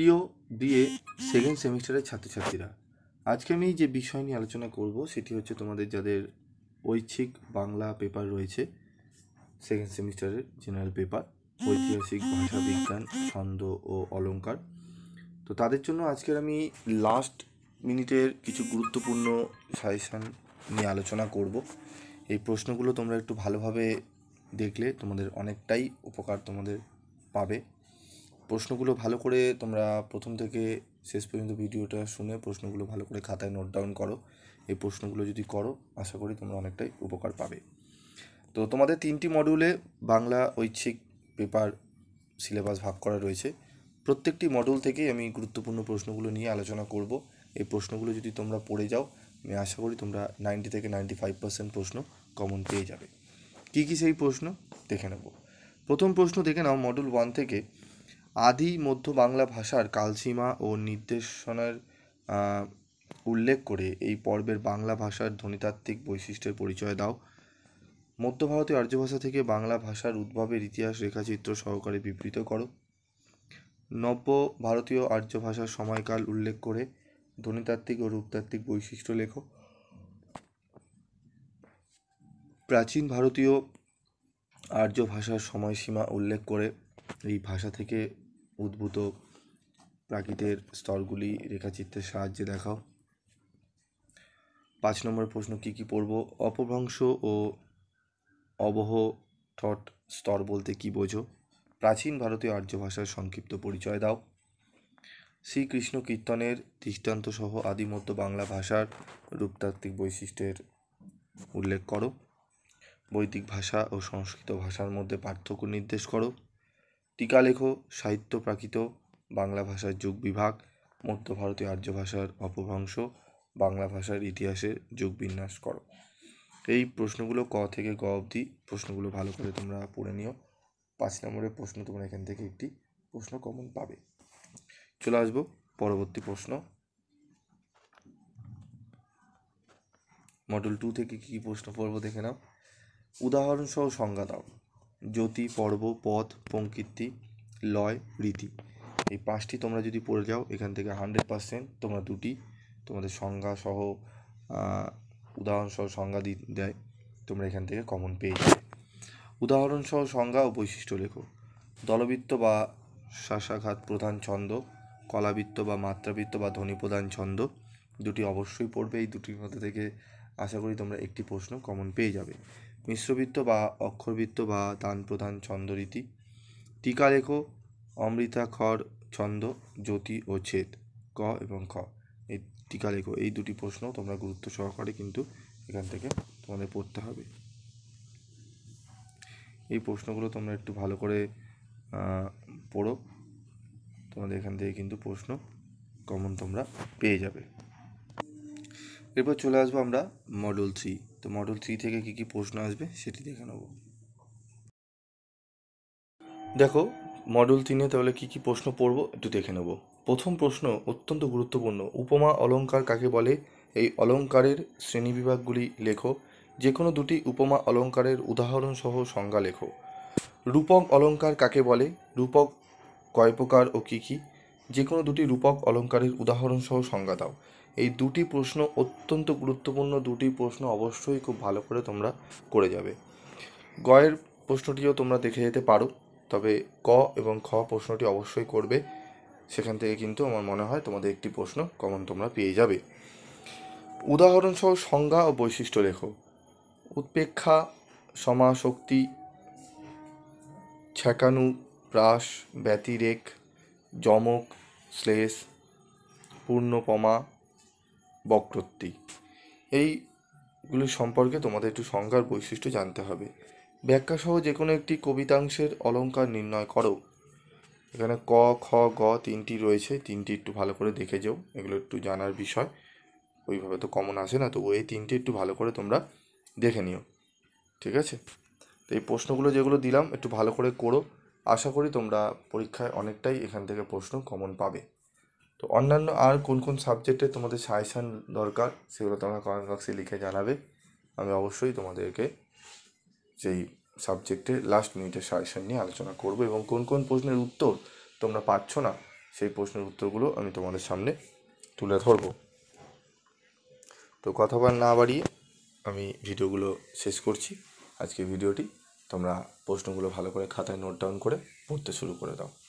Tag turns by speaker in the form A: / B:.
A: প্রিয় BA second সেমিস্টারের ছাত্রছাত্রীরা আজকে আমি যে বিষয় নিয়ে আলোচনা করব সেটি হচ্ছে তোমাদের যাদের ঐচ্ছিক বাংলা পেপার রয়েছে সেকেন্ড সেমিস্টারের জেনারেল পেপার ঐতিহাসিক ভাষা বিজ্ঞান ছন্দ ও অলঙ্কার তো তাদের জন্য আজকের আমি লাস্ট মিনিটের কিছু গুরুত্বপূর্ণ সাজেশান নিয়ে আলোচনা করব এই প্রশ্নগুলো তোমরা একটু ভালোভাবে দেখলে তোমাদের অনেকটাই উপকার তোমাদের পাবে প্রশ্নগুলো ভালো করে তোমরা প্রথম থেকে শেষ পর্যন্ত ভিডিওটা শুনে প্রশ্নগুলো ভালো করে খাতায় নোট ডাউন করো এই প্রশ্নগুলো যদি করো আশা করি তোমরা অনেকটাই উপকার পাবে তো তোমাদের তিনটি মডিউলে বাংলা ঐচ্ছিক পেপার সিলেবাস ভাগ করা রয়েছে প্রত্যেকটি মডিউল থেকেই আমি গুরুত্বপূর্ণ প্রশ্নগুলো নিয়ে আলোচনা করব এই প্রশ্নগুলো যদি তোমরা পড়ে যাও আমি আশা করি তোমরা নাইনটি থেকে নাইনটি ফাইভ পার্সেন্ট প্রশ্ন কমন পেয়ে যাবে কী কী সেই প্রশ্ন দেখে নেব প্রথম প্রশ্ন দেখে নাও মডিউল ওয়ান থেকে আদি মধ্য বাংলা ভাষার কালসীমা ও নির্দেশনার উল্লেখ করে এই পর্বের বাংলা ভাষার ধ্বনিতাত্ত্বিক বৈশিষ্ট্যের পরিচয় দাও ভারতীয় আর্য ভাষা থেকে বাংলা ভাষার উদ্ভবের ইতিহাস রেখাচিত্র সহকারে বিবৃত করো নব্য ভারতীয় আর্য ভাষার সময়কাল উল্লেখ করে ধ্বনিতাত্ত্বিক ও রূপতাত্ত্বিক বৈশিষ্ট্য লেখ প্রাচীন ভারতীয় আর্য ভাষার সময়সীমা উল্লেখ করে এই ভাষা থেকে উদ্ভূত প্রাকৃতের স্তরগুলি রেখাচিত্রের সাহায্যে দেখাও পাঁচ নম্বর প্রশ্ন কি কি পড়ব অপভ্রংশ ও অবহ ঠট স্তর বলতে কি বোঝো প্রাচীন ভারতীয় আর্য ভাষার সংক্ষিপ্ত পরিচয় দাও শ্রীকৃষ্ণ কীর্তনের দৃষ্টান্ত সহ আদিমধ্য বাংলা ভাষার রূপতাত্ত্বিক বৈশিষ্ট্যের উল্লেখ করো বৈদিক ভাষা ও সংস্কৃত ভাষার মধ্যে পার্থক্য নির্দেশ করো টীকালেখ সাহিত্য প্রাকৃত বাংলা ভাষার যুগ বিভাগ মধ্য ভারতীয় আর্য ভাষার অপভ্রংশ বাংলা ভাষার ইতিহাসের যুগ বিন্যাস করো এই প্রশ্নগুলো ক থেকে গ অবধি প্রশ্নগুলো ভালো করে তোমরা পড়ে নিও পাঁচ নম্বরের প্রশ্ন তোমরা এখান থেকে একটি প্রশ্ন কমন পাবে চলে আসবো পরবর্তী প্রশ্ন মডেল টু থেকে কী প্রশ্ন পড়বো দেখে নাও উদাহরণসহ সংজ্ঞা দাও জ্যোতি পর্ব পথ প্রকৃতি লয় রীতি এই পাঁচটি তোমরা যদি পড়ে যাও এখান থেকে হান্ড্রেড পার্সেন্ট তোমরা দুটি তোমাদের সংজ্ঞা সহ উদাহরণসহ সংজ্ঞা দি দেয় তোমরা এখান থেকে কমন পেয়ে যাবে উদাহরণসহ সংজ্ঞা ও বৈশিষ্ট্য লেখো দলবৃত্ত বা শ্বাসাঘাত প্রধান ছন্দ কলাবৃত্ত বা মাত্রাবৃত্ত বা ধ্বনি প্রধান ছন্দ দুটি অবশ্যই পড়বে এই দুটির মধ্যে থেকে আশা করি তোমরা একটি প্রশ্ন কমন পেয়ে যাবে মিশ্রবৃত্ত বা অক্ষরবৃত্ত বা দান প্রধান ছন্দরীতি টিকালেখ অমৃতাক্ষর ছন্দ জ্যোতি ও ছেদ ক এবং খ এই টিকালেখ এই দুটি প্রশ্ন তোমরা গুরুত্ব সহকারে কিন্তু এখান থেকে তোমাদের পড়তে হবে এই প্রশ্নগুলো তোমরা একটু ভালো করে পড়ো তোমাদের এখান থেকে কিন্তু প্রশ্ন কমন তোমরা পেয়ে যাবে এরপর চলে আসবো আমরা মডেল থ্রি তো মডেল থ্রি থেকে কি কি প্রশ্ন আসবে সেটি দেখে নেব দেখো মডেল তিনে তাহলে কি কি প্রশ্ন পড়ব একটু দেখে নেব প্রথম প্রশ্ন অত্যন্ত গুরুত্বপূর্ণ উপমা অলঙ্কার কাকে বলে এই অলঙ্কারের শ্রেণীবিভাগগুলি লেখো যে কোনো দুটি উপমা অলঙ্কারের উদাহরণ সহ সংজ্ঞা লেখো রূপক অলঙ্কার কাকে বলে রূপক কয় প্রকার ও কী কী যে কোনো দুটি রূপক অলঙ্কারের সহ সংজ্ঞা দাও এই দুটি প্রশ্ন অত্যন্ত গুরুত্বপূর্ণ দুটি প্রশ্ন অবশ্যই খুব ভালো করে তোমরা করে যাবে গয়ের প্রশ্নটিও তোমরা দেখে যেতে পারো তবে ক এবং খ প্রশ্নটি অবশ্যই করবে সেখান থেকে কিন্তু আমার মনে হয় তোমাদের একটি প্রশ্ন কমন তোমরা পেয়ে যাবে উদাহরণসহ সংজ্ঞা ও বৈশিষ্ট্য লেখো উৎপেক্ষা সমাশক্তি ছ্যাকানু প্রাস ব্যতিরেক যমক শ্লেষ পূর্ণপমা বক্রোক্তি এইগুলি সম্পর্কে তোমাদের একটু সংজ্ঞার বৈশিষ্ট্য জানতে হবে ব্যাখ্যাসহ যে কোনো একটি কবিতাংশের অলঙ্কার নির্ণয় করো এখানে ক খ গ তিনটি রয়েছে তিনটি একটু ভালো করে দেখে যাও এগুলো একটু জানার বিষয় ওইভাবে তো কমন আসে না তো এই তিনটি একটু ভালো করে তোমরা দেখে নিও ঠিক আছে তো এই প্রশ্নগুলো যেগুলো দিলাম একটু ভালো করে করো আশা করি তোমরা পরীক্ষায় অনেকটাই এখান থেকে প্রশ্ন কমন পাবে তো অন্যান্য আর কোন কোন সাবজেক্টে তোমাদের সাজেশান দরকার সেগুলো তোমরা কমেন্ট বক্সে লিখে জানাবে আমি অবশ্যই তোমাদেরকে সেই সাবজেক্টে লাস্ট মিনিটের সাজেশান নিয়ে আলোচনা করব এবং কোন কোন প্রশ্নের উত্তর তোমরা পাচ্ছ না সেই প্রশ্নের উত্তরগুলো আমি তোমাদের সামনে তুলে ধরব তো কথা না বাড়িয়ে আমি ভিডিওগুলো শেষ করছি আজকে ভিডিওটি তোমরা প্রশ্নগুলো ভালো করে খাতায় নোট ডাউন করে পড়তে শুরু করে দাও